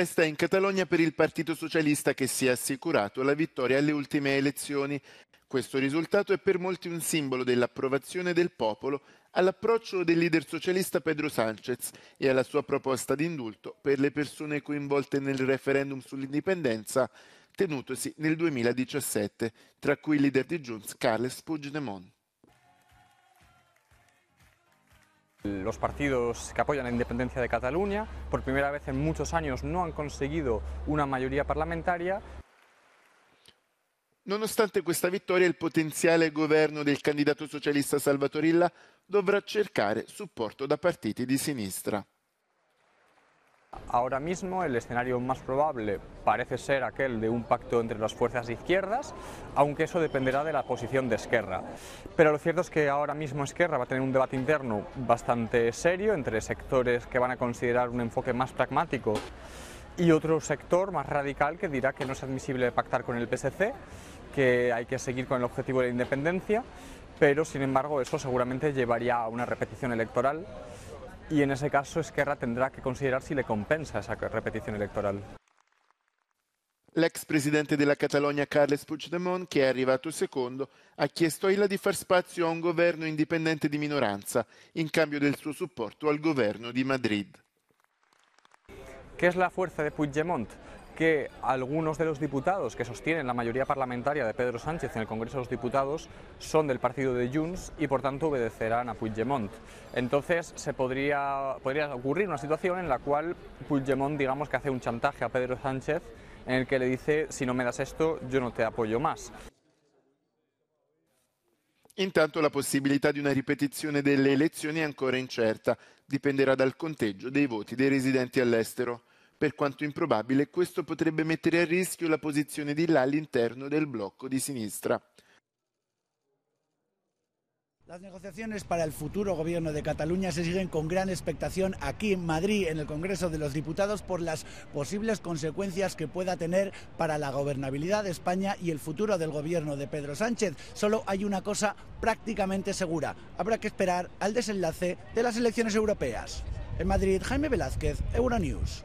festa in Catalogna per il Partito Socialista che si è assicurato la vittoria alle ultime elezioni. Questo risultato è per molti un simbolo dell'approvazione del popolo all'approccio del leader socialista Pedro Sanchez e alla sua proposta di indulto per le persone coinvolte nel referendum sull'indipendenza tenutosi nel 2017, tra cui il leader di Junts Carles Puigdemont. Los partidos que apoyan la independencia de Cataluña por primera vez en muchos años no han conseguido una mayoría parlamentaria. Nonostante questa vittoria, il potenziale governo del candidato socialista Salvatorilla dovrà cercare supporto da partiti di sinistra. Ahora mismo el escenario más probable parece ser aquel de un pacto entre las fuerzas izquierdas, aunque eso dependerá de la posición de Esquerra. Pero lo cierto es que ahora mismo Esquerra va a tener un debate interno bastante serio entre sectores que van a considerar un enfoque más pragmático y otro sector más radical que dirá que no es admisible pactar con el PSC, que hay que seguir con el objetivo de la independencia, pero sin embargo eso seguramente llevaría a una repetición electoral y en ese caso Esquerra tendrá que considerar si le compensa esa repetición electoral. L'ex presidente della Catalogna Carles Puigdemont, che è arrivato secondo, ha chiesto a Ila di far spazio a un governo indipendente di minoranza in cambio del suo supporto al governo di Madrid. Che è la forza di Puigdemont? que algunos de los diputados que sostienen la mayoría parlamentaria de Pedro Sánchez en el Congreso de los Diputados son del partido de Junts y por tanto obedecerán a Puigdemont. Entonces se podría, podría ocurrir una situación en la cual Puigdemont digamos que hace un chantaje a Pedro Sánchez en el que le dice si no me das esto yo no te apoyo más. Intanto la posibilidad de una ripetizione delle elezioni è ancora incerta, dipenderà dal conteggio dei voti dei residenti all'estero. Por cuanto improbable, esto potrebbe meter a riesgo la posizione di là all'interno del blocco de sinistra. Las negociaciones para el futuro gobierno de Cataluña se siguen con gran expectación aquí en Madrid, en el Congreso de los Diputados, por las posibles consecuencias que pueda tener para la gobernabilidad de España y el futuro del gobierno de Pedro Sánchez. Solo hay una cosa prácticamente segura. Habrá que esperar al desenlace de las elecciones europeas. En Madrid, Jaime Velázquez, Euronews.